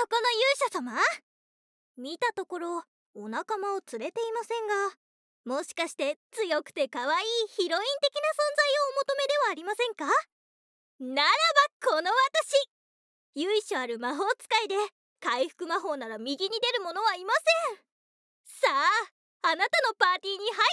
そこの勇者様見たところお仲間を連れていませんがもしかして強くて可愛いヒロイン的な存在をお求めではありませんかならばこの私由緒ある魔法使いで回復魔法なら右に出る者はいませんさああなたのパーティーに入